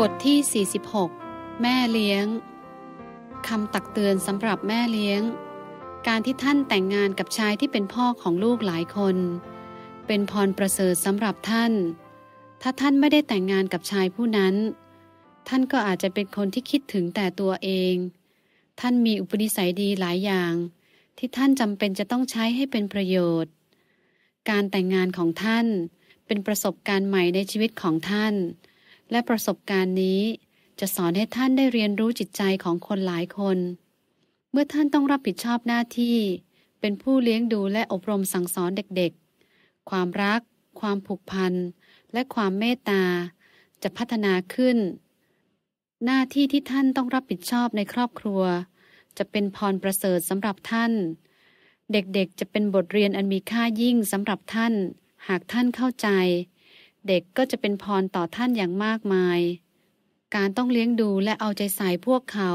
บทที่ 46 แม่เลี้ยงคำตักเตือนสำหรับแม่เลี้ยง การที่ท่านแต่งงานกับชายที่เป็นพ่อของลูกหลายคน เป็นพรประเสริฐสำหรับท่าน ถ้าท่านไม่ได้แต่งงานกับชายผู้นั้น ท่านก็อาจจะเป็นคนที่คิดถึงแต่ตัวเอง ท่านมีอุปนิสัยดีหลายอย่าง ที่ท่านจำเป็นจะต้องใช้ให้เป็นประโยชน์ การแต่งงานของท่านเป็นประสบการณ์ใหม่ในชีวิตของท่านและประสบการณ์นี้จะสอนให้ท่านได้เรียนรู้จิตใจของคนหลายคน เมื่อท่านต้องรับผิดชอบหน้าที่ เป็นผู้เลี้ยงดูและอบรมสั่งสอนเด็กๆ ความรัก ความผูกพัน และความเมตตา จะพัฒนาขึ้น หน้าที่ที่ท่านต้องรับผิดชอบในครอบครัว จะเป็นพรประเสริฐสำหรับท่าน เด็กๆ จะเป็นบทเรียนอันมีค่ายิ่งสำหรับท่าน หากท่านเข้าใจเด็กก็จะเป็นพรต่อท่านอย่างมากมาย การต้องเลี้ยงดูและเอาใจใส่พวกเขา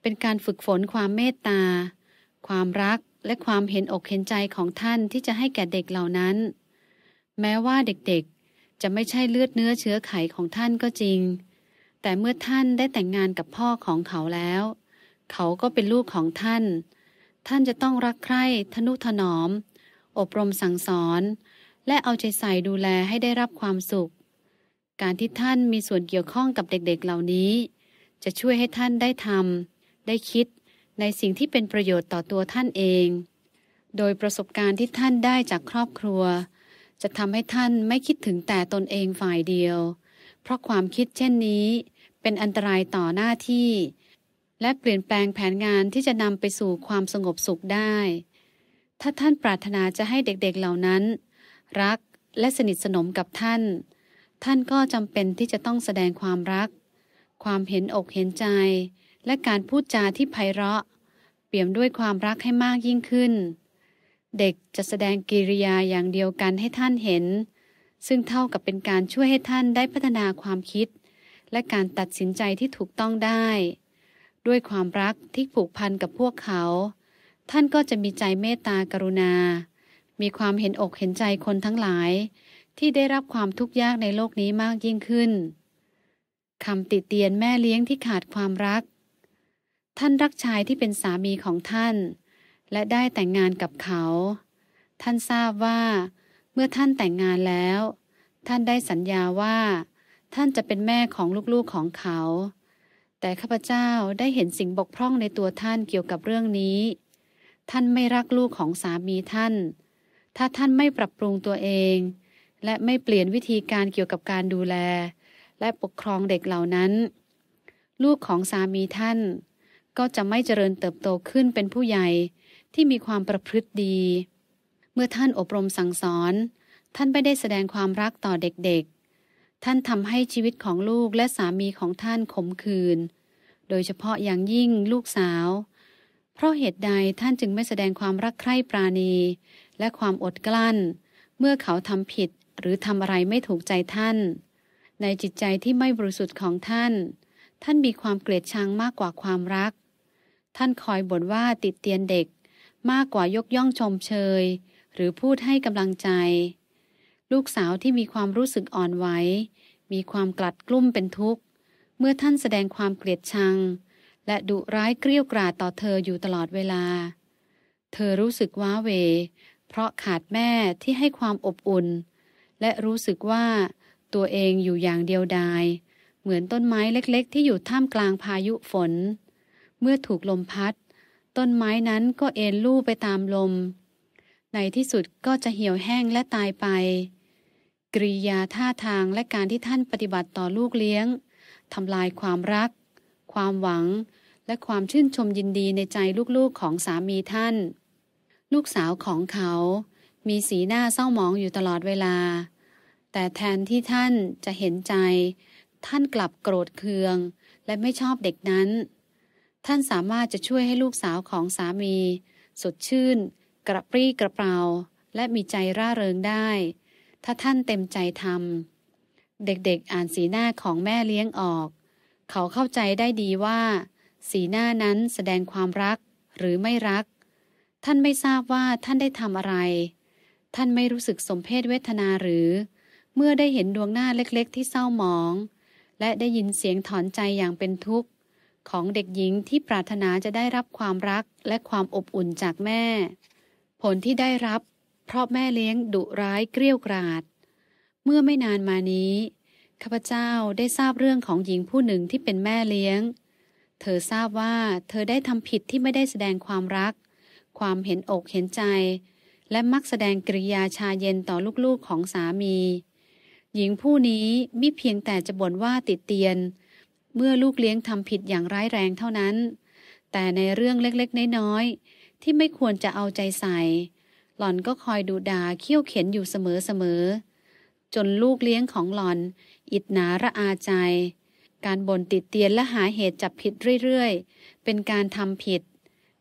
เป็นการฝึกฝนความเมตตา ความรักและความเห็นอกเห็นใจของท่านที่จะให้แก่เด็กเหล่านั้น แม้ว่าเด็กๆ จะไม่ใช่เลือดเนื้อเชื้อไขของท่านก็จริง แต่เมื่อท่านได้แต่งงานกับพ่อของเขาแล้ว เขาก็เป็นลูกของท่าน ท่านจะต้องรักใคร่ทนุถนอม อบรมสั่งสอนและเอาใจใส่ดูแลให้ได้รับความสุข การที่ท่านมีส่วนเกี่ยวข้องกับเด็กๆเหล่านี้ จะช่วยให้ท่านได้ทำได้คิดในสิ่งที่เป็นประโยชน์ต่อตัวท่านเอง โดยประสบการณ์ที่ท่านได้จากครอบครัว จะทำให้ท่านไม่คิดถึงแต่ตนเองฝ่ายเดียว เพราะความคิดเช่นนี้ เป็นอันตรายต่อหน้าที่ และเปลี่ยนแปลงแผนงานที่จะนำไปสู่ความสงบสุขได้ ถ้าท่านปรารถนาจะให้เด็กๆเเหล่านั้นรัก และสนิทสนมกับท่าน ท่านก็จำเป็นที่จะต้องแสดงความรัก ความเห็นอกเห็นใจ และการพูดจาที่ไพเราะ เปี่ยมด้วยความรักให้มากยิ่งขึ้น เด็กจะแสดงกิริยาอย่างเดียวกันให้ท่านเห็น ซึ่งเท่ากับเป็นการช่วยให้ท่านได้พัฒนาความคิด และการตัดสินใจที่ถูกต้องได้ ด้วยความรักที่ผูกพันกับพวกเขา ท่านก็จะมีใจเมตตากรุณามีความเห็นอกเห็นใจคนทั้งหลายที่ได้รับความทุกข์ยากในโลกนี้มากยิ่งขึ้นคำติเตียนแม่เลี้ยงที่ขาดความรัก ท่านรักชายที่เป็นสามีของท่าน และได้แต่งงานกับเขา ท่านทราบว่า เมื่อท่านแต่งงานแล้ว ท่านได้สัญญาว่า ท่านจะเป็นแม่ของลูกๆของเขา แต่ข้าพเจ้าได้เห็นสิ่งบกพร่องในตัวท่านเกี่ยวกับเรื่องนี้ ท่านไม่รักลูกของสามีท่านถ้าท่านไม่ปรับปรุงตัวเอง และไม่เปลี่ยนวิธีการเกี่ยวกับการดูแล และปกครองเด็กเหล่านั้น ลูกของสามีท่าน ก็จะไม่เจริญเติบโตขึ้นเป็นผู้ใหญ่ที่มีความประพฤติดี เมื่อท่านอบรมสั่งสอน ท่านไม่ได้แสดงความรักต่อเด็กๆ ท่านทำให้ชีวิตของลูกและสามีของท่านขมขื่นโดยเฉพาะอย่างยิ่งลูกสาว เพราะเหตุใดท่านจึงไม่แสดงความรักใคร่ปราณีและความอดกลั้น เมื่อเขาทำผิดหรือทำอะไรไม่ถูกใจท่าน ในจิตใจที่ไม่บริสุทธิ์ของท่าน ท่านมีความเกลียดชังมากกว่าความรัก ท่านคอยบ่นว่าติดเตียนเด็กมากกว่ายกย่องชมเชย หรือพูดให้กำลังใจ ลูกสาวที่มีความรู้สึกอ่อนไหว มีความกลัดกลุ้มเป็นทุกข์ เมื่อท่านแสดงความเกลียดชัง และดุร้ายเกลี้ยกล่อมต่อเธออยู่ตลอดเวลา เธอรู้สึกว้าเวเพราะขาดแม่ที่ให้ความอบอุ่น และรู้สึกว่าตัวเองอยู่อย่างเดียวดายเหมือนต้นไม้เล็กๆ ที่อยู่ท่ามกลางพายุฝน เมื่อถูกลมพัด ต้นไม้นั้นก็เอ็นลู่ไปตามลม ในที่สุดก็จะเหี่ยวแห้งและตายไป กริยาท่าทางและการที่ท่านปฏิบัติต่อลูกเลี้ยงทำลายความรัก ความหวังและความชื่นชมยินดีในใจลูกๆของสามีท่านลูกสาวของเขามีสีหน้าเศร้าหมองอยู่ตลอดเวลา แต่แทนที่ท่านจะเห็นใจ ท่านกลับโกรธเคือง และไม่ชอบเด็กนั้น ท่านสามารถจะช่วยให้ลูกสาวของสามีสดชื่นกระปรี้กระเปร่า และมีใจร่าเริงได้ ถ้าท่านเต็มใจทำ เด็กๆ อ่านสีหน้าของแม่เลี้ยงออก เขาเข้าใจได้ดีว่า สีหน้านั้นแสดงความรักหรือไม่รักท่านไม่ทราบว่าท่านได้ทำอะไร ท่านไม่รู้สึกสมเพศเวทนาหรือ เมื่อได้เห็นดวงหน้าเล็กๆ ที่เศร้าหมอง และได้ยินเสียงถอนใจอย่างเป็นทุกข์ของเด็กหญิงที่ปรารถนาจะได้รับความรักและความอบอุ่นจากแม่ ผลที่ได้รับ เพราะแม่เลี้ยงดุร้ายเกลี้ยกลาด เมื่อไม่นานมานี้ข้าพเจ้าได้ทราบเรื่องของหญิงผู้หนึ่งที่เป็นแม่เลี้ยง เธอทราบว่า เธอได้ทำผิดที่ไม่ได้แสดงความรักความเห็นอกเห็นใจ และมักแสดงกริยาชาเย็นต่อลูกๆของสามี หญิงผู้นี้มิเพียงแต่จะบ่นว่าติดเตียน เมื่อลูกเลี้ยงทำผิดอย่างร้ายแรงเท่านั้น แต่ในเรื่องเล็กๆ น้อยๆ ที่ไม่ควรจะเอาใจใส่ หล่อนก็คอยดูดาเขี้ยวเข็นอยู่เสมอ ๆ จนลูกเลี้ยงของหล่อน อิดหนาระอาใจ การบ่นติดเตียนและหาเหตุจับผิดเรื่อยๆ เป็นการทำผิด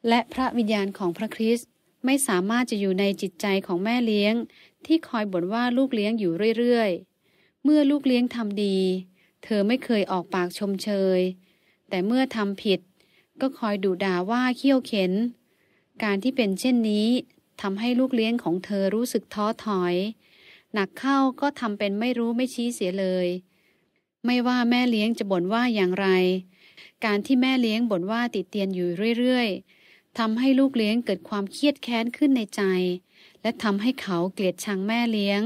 และพระวิญญาณของพระคริสต์ไม่สามารถจะอยู่ในจิตใจของแม่เลี้ยง ที่คอยบ่นว่าลูกเลี้ยงอยู่เรื่อยๆเมื่อลูกเลี้ยงทำดี เธอไม่เคยออกปากชมเชย แต่เมื่อทำผิด ก็คอยดุด่าว่าเคี้ยวเข็น การที่เป็นเช่นนี้ทำให้ลูกเลี้ยงของเธอรู้สึกท้อถอย หนักเข้าก็ทำเป็นไม่รู้ไม่ชี้เสียเลย ไม่ว่าแม่เลี้ยงจะบ่นว่าอย่างไร การที่แม่เลี้ยงบ่นว่าติดเตียนอยู่เรื่อยๆทำให้ลูกเลี้ยงเกิดความเครียดแค้นขึ้นในใจ และทำให้เขาเกลียดชังแม่เลี้ยง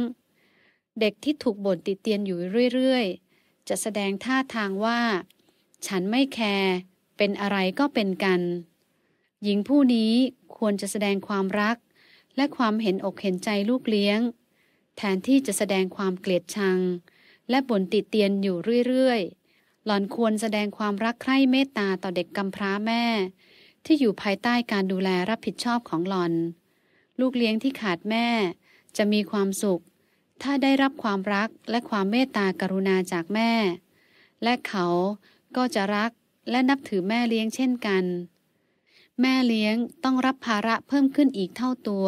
เด็กที่ถูกบ่นติเตียนอยู่เรื่อย ๆ จะแสดงท่าทางว่า ฉันไม่แคร์เป็นอะไรก็เป็นกัน หญิงผู้นี้ควรจะแสดงความรัก และความเห็นอกเห็นใจลูกเลี้ยง แทนที่จะแสดงความเกลียดชัง และบ่นติเตียนอยู่เรื่อย ๆ หล่อนควรแสดงความรักใคร่เมตตาต่อเด็กกำพร้าแม่ที่อยู่ภายใต้การดูแลรับผิดชอบของหลอน ลูกเลี้ยงที่ขาดแม่ จะมีความสุข ถ้าได้รับความรักและความเมตตากรุณาจากแม่ และเขาก็จะรักและนับถือแม่เลี้ยงเช่นกัน แม่เลี้ยงต้องรับภาระเพิ่มขึ้นอีกเท่าตัว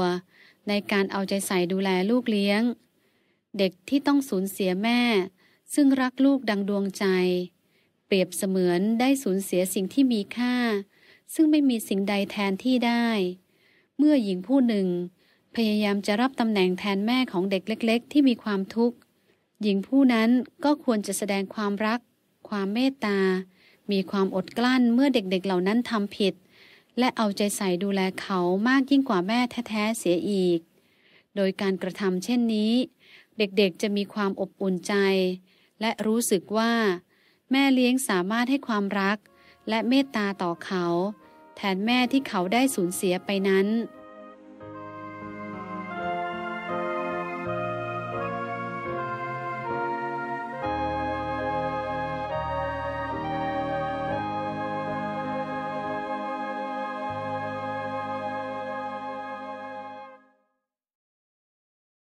ในการเอาใจใส่ดูแลลูกเลี้ยง เด็กที่ต้องสูญเสียแม่ ซึ่งรักลูกดังดวงใจ เปรียบเสมือนได้สูญเสียสิ่งที่มีค่าซึ่งไม่มีสิ่งใดแทนที่ได้ เมื่อหญิงผู้หนึ่ง พยายามจะรับตำแหน่งแทนแม่ของเด็กเล็ก ๆ ที่มีความทุกข์ หญิงผู้นั้นก็ควรจะแสดงความรัก ความเมตตา มีความอดกลั้นเมื่อเด็กๆเเหล่านั้นทำผิด และเอาใจใส่ดูแลเขามากยิ่งกว่าแม่แท้ๆเสียอีก โดยการกระทำเช่นนี้ เด็กๆจะมีความอบอุ่นใจ และรู้สึกว่า แม่เลี้ยงสามารถให้ความรักและเมตตาต่อเขา แทนแม่ที่เขาได้สูญเสียไปนั้น